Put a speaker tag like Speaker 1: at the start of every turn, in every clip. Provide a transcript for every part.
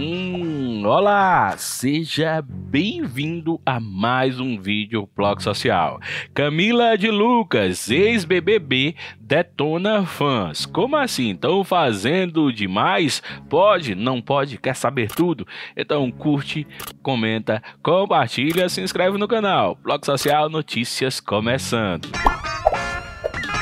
Speaker 1: Hum, olá! Seja bem-vindo a mais um vídeo blog social. Camila de Lucas, ex-BBB, detona fãs. Como assim? Estão fazendo demais? Pode? Não pode? Quer saber tudo? Então curte, comenta, compartilha, se inscreve no canal. Blog Social Notícias começando.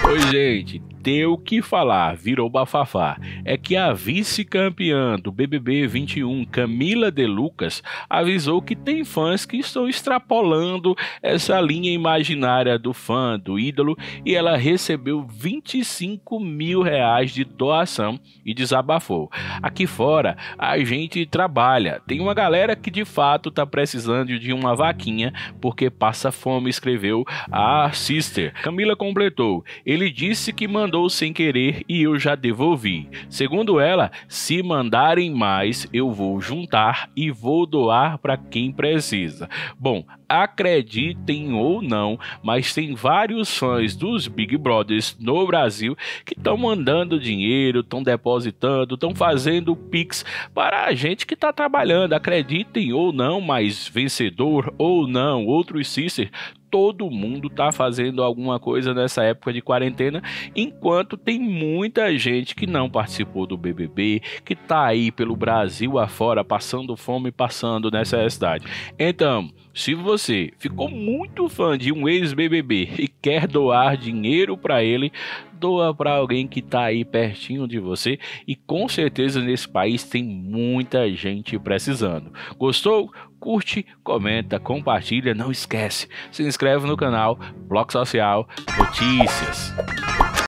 Speaker 1: Oi, gente deu o que falar, virou bafafá. É que a vice-campeã do BBB 21, Camila De Lucas, avisou que tem fãs que estão extrapolando essa linha imaginária do fã, do ídolo, e ela recebeu 25 mil reais de doação e desabafou. Aqui fora, a gente trabalha. Tem uma galera que de fato tá precisando de uma vaquinha porque passa fome, escreveu a sister. Camila completou. Ele disse que mandou mandou sem querer e eu já devolvi. Segundo ela, se mandarem mais, eu vou juntar e vou doar para quem precisa. Bom, acreditem ou não, mas tem vários fãs dos Big Brothers no Brasil que estão mandando dinheiro, estão depositando, estão fazendo pix para a gente que está trabalhando. Acreditem ou não, mas vencedor ou não, outros sisters, todo mundo está fazendo alguma coisa nessa época de quarentena, enquanto tem muita gente que não participou do BBB, que está aí pelo Brasil afora, passando fome, passando nessa cidade. Então, se você ficou hum. muito fã de um ex-BBB e quer doar dinheiro para ele, doa para alguém que está aí pertinho de você e com certeza nesse país tem muita gente precisando. Gostou? Curte, comenta, compartilha, não esquece. Se inscreve no canal Bloco Social Notícias.